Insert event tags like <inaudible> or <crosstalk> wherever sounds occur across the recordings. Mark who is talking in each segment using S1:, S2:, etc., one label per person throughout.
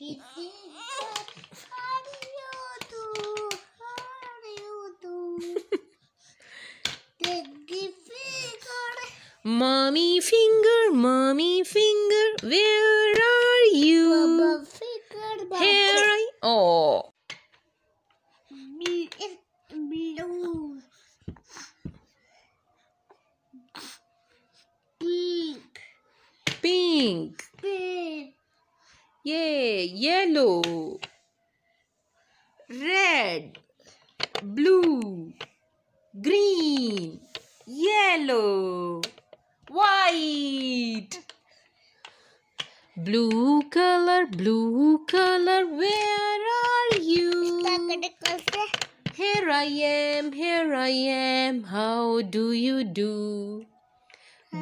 S1: Bizim Daddy finger. Mommy finger, mommy finger, where are you? Baba finger, baba. Here I... Oh. Blue.
S2: Pink. Pink. Yay, yellow, red, blue,
S1: green, yellow, white. Blue color, blue
S2: color, where are you? Here I am, here I am, how do you do?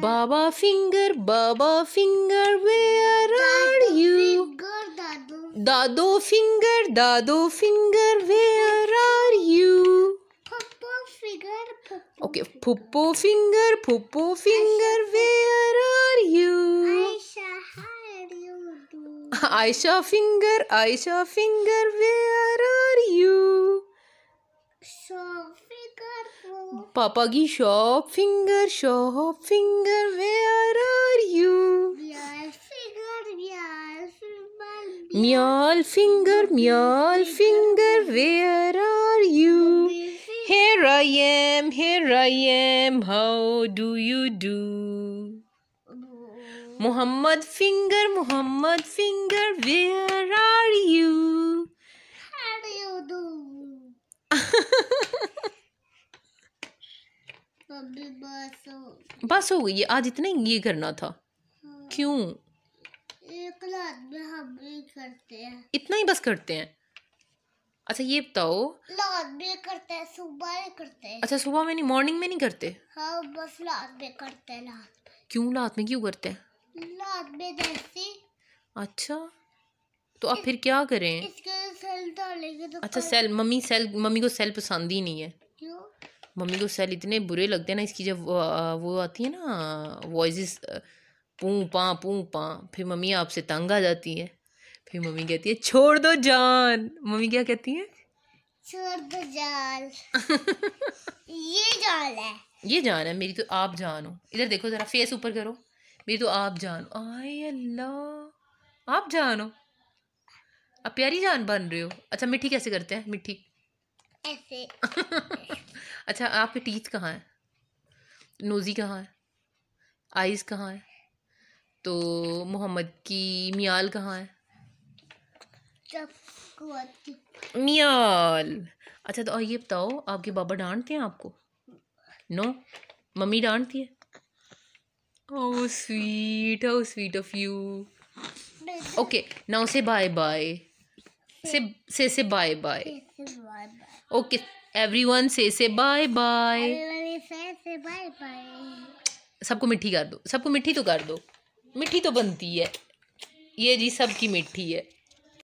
S2: Baba finger, Baba finger, where are you?
S1: Finger, Dado. finger, Dado finger, where are you? Popo finger, Popo Okay, Popo finger, Popo finger, where are you? Aisha, how are you? <laughs> Aisha finger, Aisha finger, where are you? So पापा की shop finger shop finger where are you म्याल finger म्याल finger where are you here I am here I am how do you do
S2: Mohammad finger Mohammad finger where are you
S1: do तो
S2: बस हो गई आज इतना ही ये करना था हाँ। क्यों
S1: एक में हम करते हैं
S2: इतना ही बस करते हैं अच्छा ये बताओ
S1: में करते हैं सुबह करते हैं अच्छा
S2: सुबह में नहीं मॉर्निंग में नहीं करते
S1: हाँ बस में करते हैं रात
S2: क्यों रात में क्यों करते
S1: हैं में
S2: अच्छा तो आप फिर क्या करें इसके
S1: सेल तो अच्छा सेल
S2: मम्मी सेल मम्मी को सेल पसंद ही नहीं है मम्मी को सेल इतने बुरे लगते हैं ना इसकी जब वो आती है ना वॉइस पू पा पू पा फिर मम्मी आपसे तंग आ जाती है फिर मम्मी कहती है छोड़ दो जान मम्मी क्या कहती है
S1: छोड़ दो जान <laughs> ये जान है
S2: ये जान है मेरी तो आप जान हो इधर देखो जरा फेस ऊपर करो मेरी तो आप जान आए अल्लाह आप जान हो आप प्यारी जान बन रहे हो अच्छा मिट्टी कैसे करते हैं मिट्टी ऐसे <laughs> अच्छा आपके टीथ कहाँ है नोज़ी कहाँ है आइज़ कहाँ है तो मोहम्मद की मियाल कहाँ है मियाल अच्छा तो और ये बताओ आपके बाबा डांटते हैं आपको नो मम्मी डांटती है oh sweet how sweet of you okay now say bye bye say say say bye bye okay everyone say bye bye
S1: say bye bye
S2: सबको मिठी कर दो सबको मिठी तो कर दो मिठी तो बनती है ये जी सबकी मिठी है